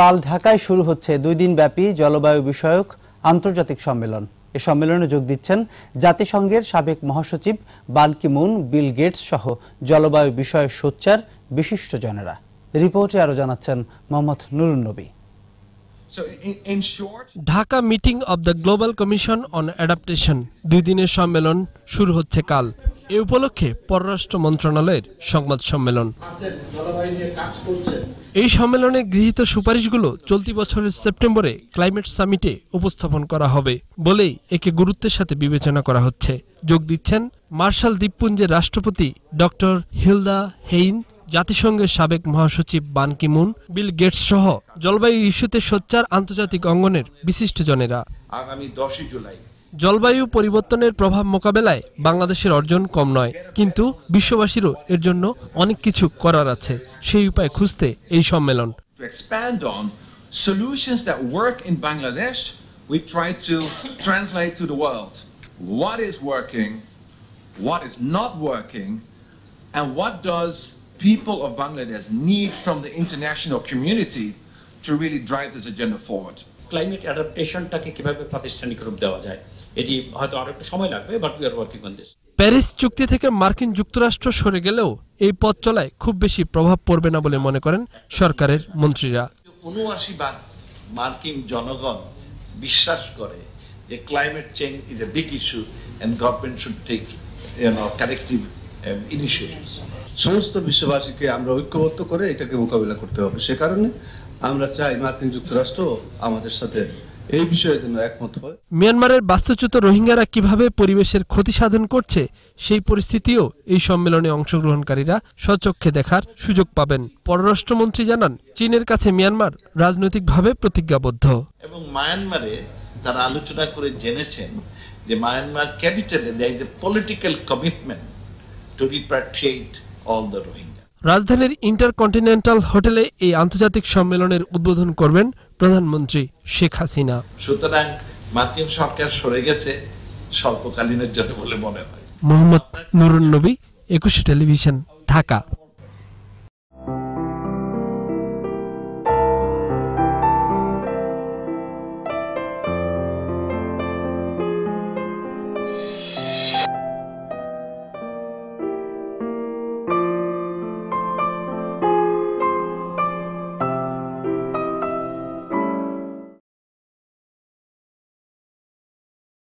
কাল ঢাকায় শুরু হচ্ছে দুই দিন ব্যাপী জলবায়ু বিষয়ক আন্তর্জাতিক সম্মেলন এ সম্মেলনে যোগ দিচ্ছেন জাতিসংঘের সাবেক মহাসচিব বান মুন বিল গেটস সহ জলবায়ু বিষয়ে সোচ্চার বিশিষ্ট জনেরা রিপোর্টে আরো জানাচ্ছেন Mohammad Nabi Dhaka meeting of the global commission on adaptation দুই দিনের সম্মেলন শুরু হচ্ছে কাল এ উপলক্ষে পররাষ্ট্র মন্ত্রণালয়ের সংবাদ সম্মেলন এই সম্মেলনে গৃহীত সুপারিশগুলো চলতি বছরের সেপ্টেম্বরে ক্লাইমেট সামিটে উপস্থাপন করা হবে বলেই একে গুরুত্বের সাথে বিবেচনা করা হচ্ছে যোগ দিচ্ছেন মার্শাল দ্বীপপুঞ্জের রাষ্ট্রপতি ডক্টর হিলদা হেইন জাতিসংঘের সাবেক মহাসচিব বান কিমুন বিল গেটস সহ জলবায়ু ইস্যুতে সোচ্চার আন্তর্জাতিক অঙ্গনের বিশিষ্টজনেরা আগামী দশই জুলাই জলবায়ু পরিবর্তনের প্রভাব মোকাবেলায় বাংলাদেশের অর্জন কম নয় কিন্তু বিশ্ববাসীরও এর জন্য অনেক কিছু করার আছে সেই উপায় খুঁজতে এই সম্মেলন solutions that work in Bangladesh, we try to translate to the world what is working, what is not working, and what does people of Bangladesh need from the international community to really drive this agenda forward. Climate অ্যাডাপ্টেশনটাকে কিভাবে প্রাতিষ্ঠানিক রূপ দেওয়া যায় এটি হয়তো আরো একটু সময় লাগবে but we are working on this Paris চুক্তি থেকে মার্কিন যুক্তরাষ্ট্র সরে গেলেও এই পথ চলায় খুব বেশি প্রভাব পড়বে না বলে মনে করেন সরকারের মন্ত্রীরা উনআশি ভাগ মার্কিন জনগণ বিশ্বাস করে যে climate change is a big issue and government should take corrective initiatives সমস্ত বিশ্ববাসীকে আমরা ঐক্যবদ্ধ করে এটাকে মোকাবিলা করতে হবে সে কারণে আমরা চাই মার্কিন যুক্তরাষ্ট্র আমাদের সাথে এই বিষয়ের জন্য একমত হয় মিয়ানমারের বাস্তুচ্যুত রোহিঙ্গারা কিভাবে পরিবেশের ক্ষতি সাধন করছে সেই পরিস্থিতিও এই সম্মেলনে অংশগ্রহণকারীরা স্বচক্ষে দেখার সুযোগ পাবেন পররাষ্ট্রমন্ত্রী জানান চীনের কাছে মিয়ানমার রাজনৈতিকভাবে প্রতিজ্ঞাবদ্ধ এবং মায়ানমারে তারা আলোচনা করে জেনেছেন যে মায়ানমার ক্যাপিটালে দেয় যে political commitment to repatriate all the Rohingya রাজধানীর ইন্টারকন্টিনেন্টাল হোটেলে এই আন্তর্জাতিক সম্মেলনের উদ্বোধন করবেন প্রধানমন্ত্রী শেখ হাসিনা সুতরাং মার্কিন সরকার সরে গেছে স্বল্পকালীনের জন্য বলে মনে হয় মোহাম্মদ নুরুল নবী একুশে টেলিভিশন ঢাকা